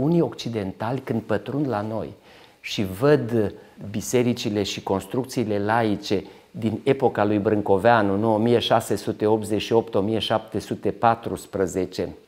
unii occidentali când pătrund la noi și văd bisericile și construcțiile laice din epoca lui Brâncoveanu, 1688-1714,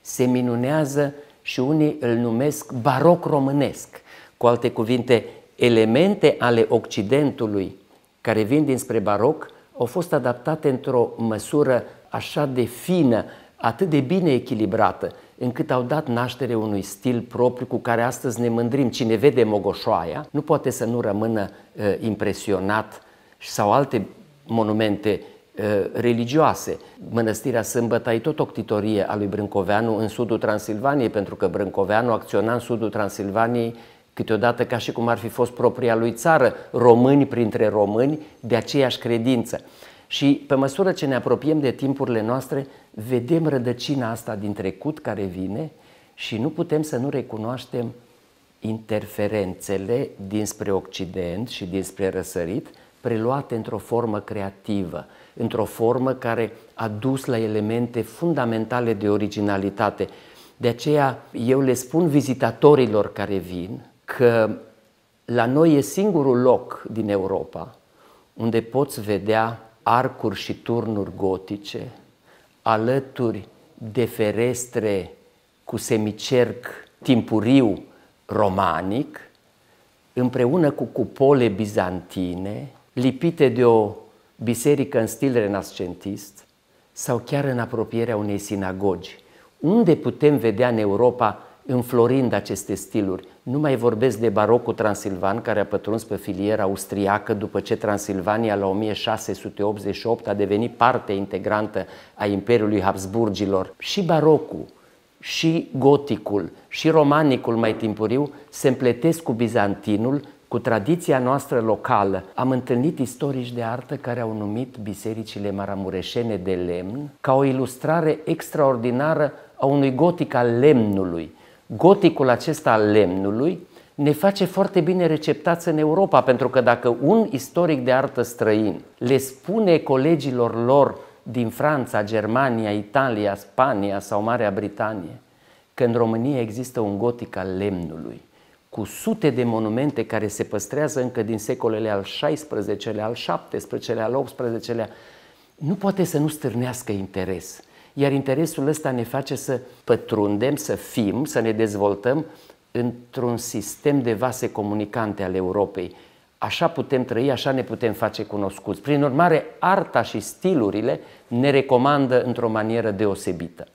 se minunează și unii îl numesc baroc românesc. Cu alte cuvinte, elemente ale Occidentului care vin dinspre baroc au fost adaptate într-o măsură așa de fină atât de bine echilibrată, încât au dat naștere unui stil propriu cu care astăzi ne mândrim. Cine vede Mogoșoaia nu poate să nu rămână uh, impresionat sau alte monumente uh, religioase. Mănăstirea Sâmbăta e tot o ctitorie a lui Brâncoveanu în sudul Transilvaniei, pentru că Brâncoveanu acționa în sudul Transilvaniei câteodată ca și cum ar fi fost propria lui țară, români printre români de aceeași credință. Și pe măsură ce ne apropiem de timpurile noastre, vedem rădăcina asta din trecut care vine și nu putem să nu recunoaștem interferențele dinspre Occident și dinspre răsărit, preluate într-o formă creativă, într-o formă care a dus la elemente fundamentale de originalitate. De aceea eu le spun vizitatorilor care vin că la noi e singurul loc din Europa unde poți vedea arcuri și turnuri gotice, alături de ferestre cu semicerc timpuriu romanic, împreună cu cupole bizantine, lipite de o biserică în stil renascentist sau chiar în apropierea unei sinagogi, unde putem vedea în Europa înflorind aceste stiluri. Nu mai vorbesc de barocul transilvan care a pătruns pe filiera austriacă după ce Transilvania la 1688 a devenit parte integrantă a Imperiului Habsburgilor. Și barocul, și goticul, și romanicul mai timpuriu se împletesc cu bizantinul, cu tradiția noastră locală. Am întâlnit istorici de artă care au numit bisericile maramureșene de lemn ca o ilustrare extraordinară a unui gotic al lemnului, goticul acesta al lemnului ne face foarte bine receptați în Europa, pentru că dacă un istoric de artă străin le spune colegilor lor din Franța, Germania, Italia, Spania sau Marea Britanie că în România există un gotic al lemnului, cu sute de monumente care se păstrează încă din secolele al XVI-lea, al XVII-lea, al XVIII-lea, nu poate să nu stârnească interes. Iar interesul ăsta ne face să pătrundem, să fim, să ne dezvoltăm într-un sistem de vase comunicante ale Europei. Așa putem trăi, așa ne putem face cunoscuți. Prin urmare, arta și stilurile ne recomandă într-o manieră deosebită.